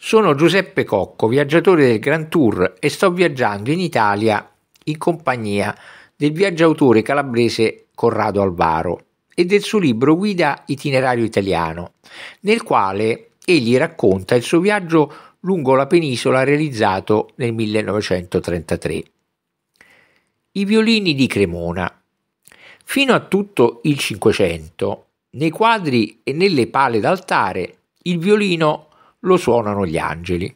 Sono Giuseppe Cocco, viaggiatore del Grand Tour e sto viaggiando in Italia in compagnia del viaggiatore calabrese Corrado Alvaro e del suo libro Guida itinerario italiano, nel quale egli racconta il suo viaggio lungo la penisola realizzato nel 1933. I violini di Cremona. Fino a tutto il Cinquecento, nei quadri e nelle pale d'altare, il violino lo suonano gli angeli.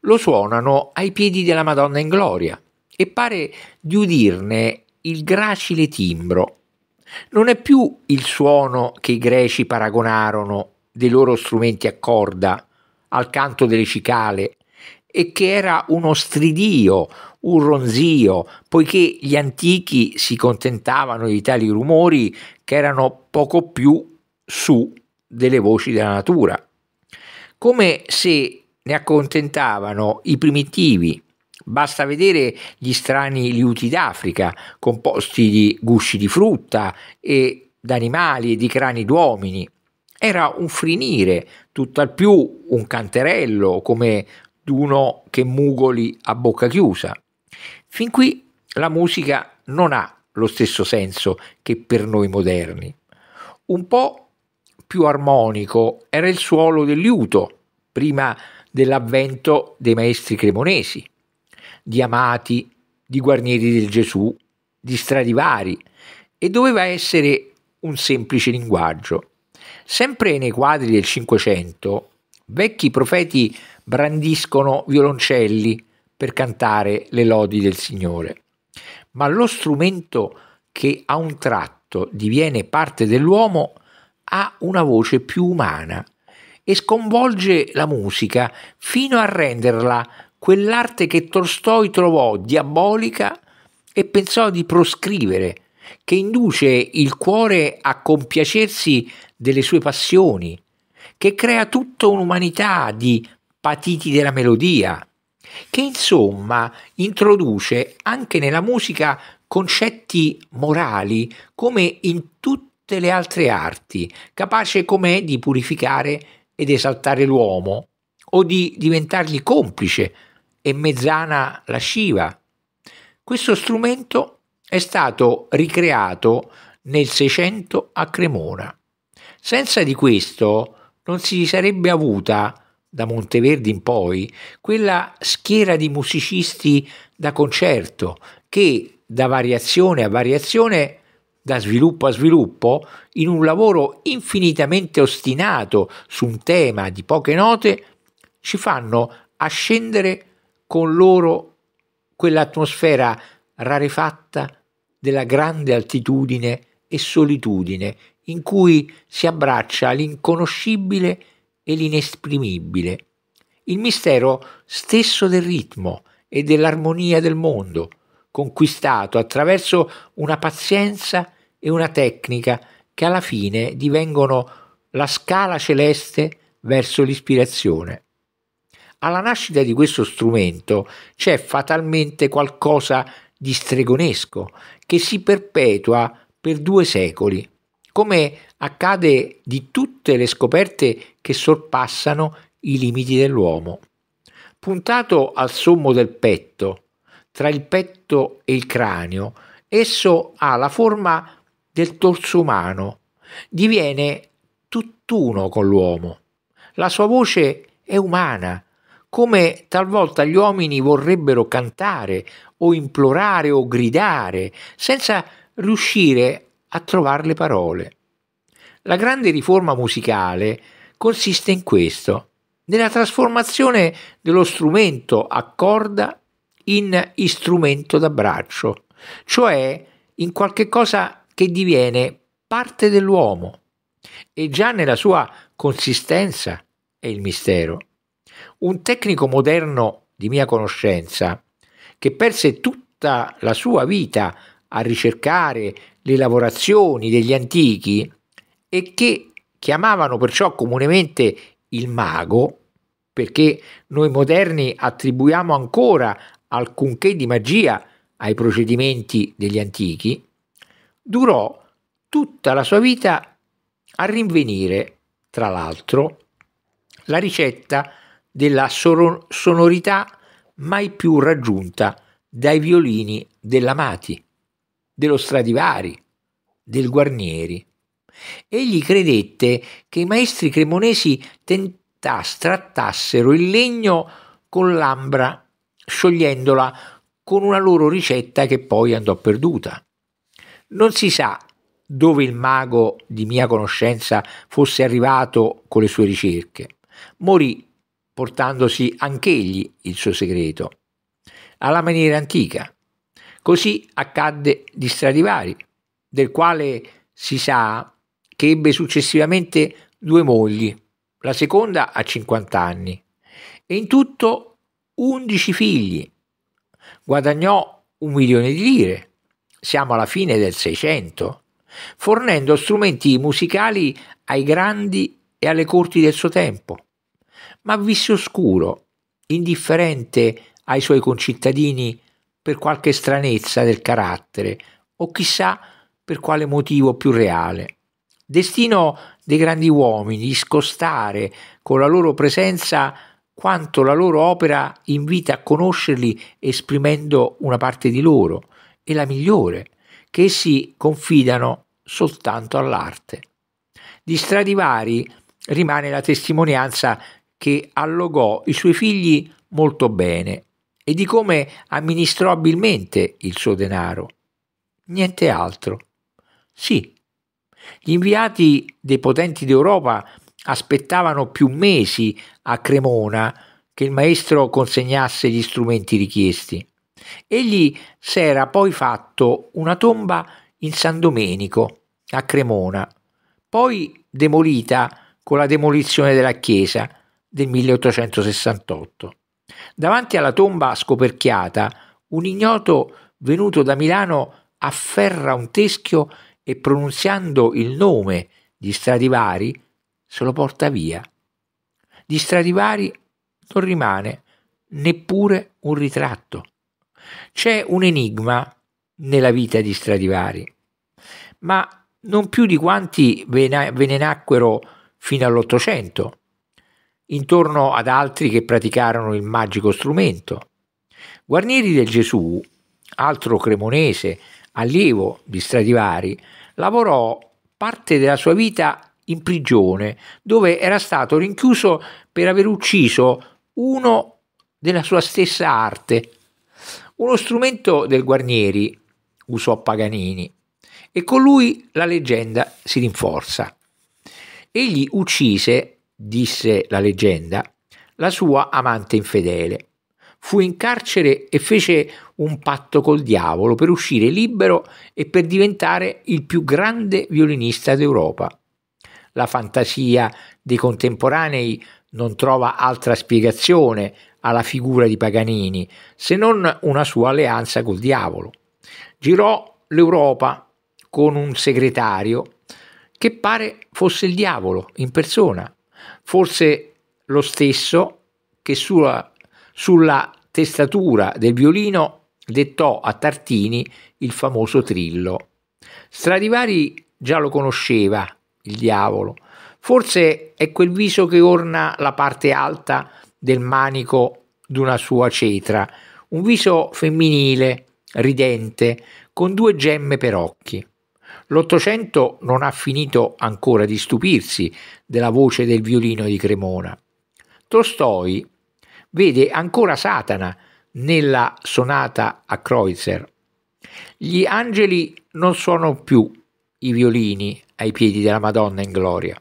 Lo suonano ai piedi della Madonna in gloria e pare di udirne il gracile timbro. Non è più il suono che i greci paragonarono dei loro strumenti a corda al canto delle cicale e che era uno stridio, un ronzio, poiché gli antichi si contentavano di tali rumori che erano poco più su delle voci della natura come se ne accontentavano i primitivi. Basta vedere gli strani liuti d'Africa, composti di gusci di frutta e d'animali e di crani d'uomini. Era un frinire, tutt'al più un canterello, come d'uno che mugoli a bocca chiusa. Fin qui la musica non ha lo stesso senso che per noi moderni. Un po' più armonico era il suolo del liuto, prima dell'avvento dei maestri cremonesi, di Amati, di Guarnieri del Gesù, di Stradivari, e doveva essere un semplice linguaggio. Sempre nei quadri del Cinquecento, vecchi profeti brandiscono violoncelli per cantare le lodi del Signore, ma lo strumento che a un tratto diviene parte dell'uomo ha una voce più umana e sconvolge la musica fino a renderla quell'arte che Tolstoi trovò diabolica e pensò di proscrivere, che induce il cuore a compiacersi delle sue passioni, che crea tutta un'umanità di patiti della melodia, che insomma introduce anche nella musica concetti morali come in tutte le altre arti, capace com'è di purificare ed esaltare l'uomo o di diventargli complice e mezzana lasciva. Questo strumento è stato ricreato nel 600 a Cremona. Senza di questo non si sarebbe avuta, da Monteverdi in poi, quella schiera di musicisti da concerto che, da variazione a variazione, da sviluppo a sviluppo, in un lavoro infinitamente ostinato su un tema di poche note, ci fanno ascendere con loro quell'atmosfera rarefatta della grande altitudine e solitudine in cui si abbraccia l'inconoscibile e l'inesprimibile, il mistero stesso del ritmo e dell'armonia del mondo, conquistato attraverso una pazienza e una tecnica che alla fine divengono la scala celeste verso l'ispirazione. Alla nascita di questo strumento c'è fatalmente qualcosa di stregonesco che si perpetua per due secoli, come accade di tutte le scoperte che sorpassano i limiti dell'uomo. Puntato al sommo del petto, tra il petto e il cranio, esso ha la forma del torso umano, diviene tutt'uno con l'uomo. La sua voce è umana, come talvolta gli uomini vorrebbero cantare o implorare o gridare, senza riuscire a trovare le parole. La grande riforma musicale consiste in questo, nella trasformazione dello strumento a corda in istrumento da braccio, cioè in qualche cosa che diviene parte dell'uomo e già nella sua consistenza è il mistero. Un tecnico moderno di mia conoscenza, che perse tutta la sua vita a ricercare le lavorazioni degli antichi e che chiamavano perciò comunemente il mago, perché noi moderni attribuiamo ancora alcunché di magia ai procedimenti degli antichi, durò tutta la sua vita a rinvenire, tra l'altro, la ricetta della sonorità mai più raggiunta dai violini dell'Amati, dello Stradivari, del Guarnieri. Egli credette che i maestri cremonesi tentas, trattassero il legno con l'ambra, sciogliendola con una loro ricetta che poi andò perduta. Non si sa dove il mago di mia conoscenza fosse arrivato con le sue ricerche. Morì portandosi anch'egli il suo segreto, alla maniera antica. Così accadde di Stradivari, del quale si sa che ebbe successivamente due mogli, la seconda a 50 anni, e in tutto 11 figli. Guadagnò un milione di lire siamo alla fine del Seicento, fornendo strumenti musicali ai grandi e alle corti del suo tempo, ma visse oscuro, indifferente ai suoi concittadini per qualche stranezza del carattere o chissà per quale motivo più reale. Destino dei grandi uomini di scostare con la loro presenza quanto la loro opera invita a conoscerli esprimendo una parte di loro, e la migliore, che essi confidano soltanto all'arte. Di Stradivari rimane la testimonianza che allogò i suoi figli molto bene e di come amministrò abilmente il suo denaro. Niente altro. Sì, gli inviati dei potenti d'Europa aspettavano più mesi a Cremona che il maestro consegnasse gli strumenti richiesti. Egli s'era poi fatto una tomba in San Domenico, a Cremona, poi demolita con la demolizione della chiesa del 1868. Davanti alla tomba scoperchiata, un ignoto venuto da Milano afferra un teschio e pronunziando il nome di Stradivari se lo porta via. Di Stradivari non rimane neppure un ritratto. C'è un enigma nella vita di Stradivari, ma non più di quanti ve ne nacquero fino all'Ottocento, intorno ad altri che praticarono il magico strumento. Guarnieri del Gesù, altro cremonese, allievo di Stradivari, lavorò parte della sua vita in prigione, dove era stato rinchiuso per aver ucciso uno della sua stessa arte, uno strumento del Guarnieri usò Paganini e con lui la leggenda si rinforza. Egli uccise, disse la leggenda, la sua amante infedele. Fu in carcere e fece un patto col diavolo per uscire libero e per diventare il più grande violinista d'Europa. La fantasia dei contemporanei non trova altra spiegazione alla figura di Paganini, se non una sua alleanza col diavolo. Girò l'Europa con un segretario che pare fosse il diavolo in persona, forse lo stesso che sulla, sulla testatura del violino dettò a Tartini il famoso trillo. Stradivari già lo conosceva, il diavolo, forse è quel viso che orna la parte alta del manico d'una sua cetra, un viso femminile, ridente, con due gemme per occhi. L'Ottocento non ha finito ancora di stupirsi della voce del violino di Cremona. Tolstoi vede ancora Satana nella sonata a Kreutzer. Gli angeli non suonano più i violini ai piedi della Madonna in gloria.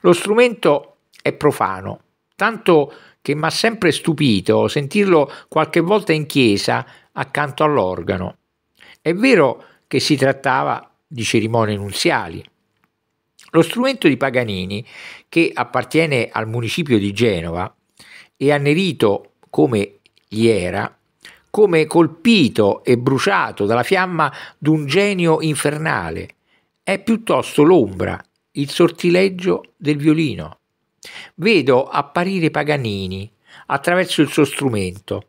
Lo strumento è profano, tanto che mi ha sempre stupito sentirlo qualche volta in chiesa accanto all'organo. È vero che si trattava di cerimonie nuziali. Lo strumento di Paganini, che appartiene al municipio di Genova, e annerito come gli era, come colpito e bruciato dalla fiamma d'un genio infernale, è piuttosto l'ombra, il sortileggio del violino. Vedo apparire Paganini attraverso il suo strumento,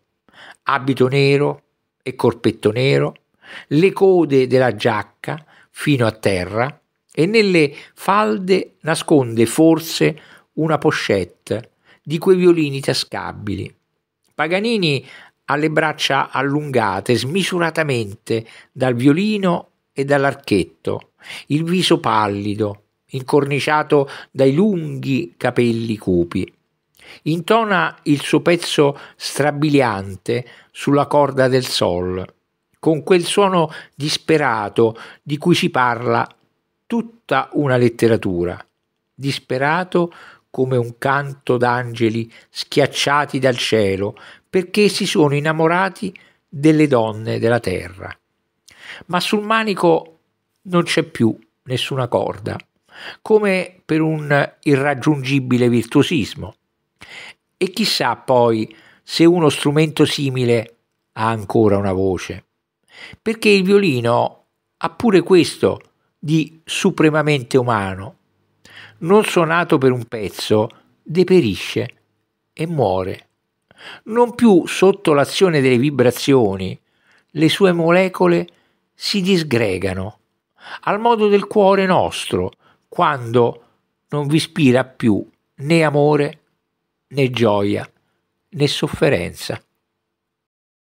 abito nero e corpetto nero, le code della giacca fino a terra e nelle falde nasconde forse una pochette di quei violini tascabili. Paganini ha le braccia allungate smisuratamente dal violino e dall'archetto, il viso pallido, incorniciato dai lunghi capelli cupi. Intona il suo pezzo strabiliante sulla corda del sol, con quel suono disperato di cui si parla tutta una letteratura, disperato come un canto d'angeli schiacciati dal cielo perché si sono innamorati delle donne della terra. Ma sul manico non c'è più nessuna corda come per un irraggiungibile virtuosismo. E chissà poi se uno strumento simile ha ancora una voce, perché il violino ha pure questo di supremamente umano. Non suonato per un pezzo, deperisce e muore. Non più sotto l'azione delle vibrazioni, le sue molecole si disgregano, al modo del cuore nostro, quando non vi ispira più né amore né gioia né sofferenza.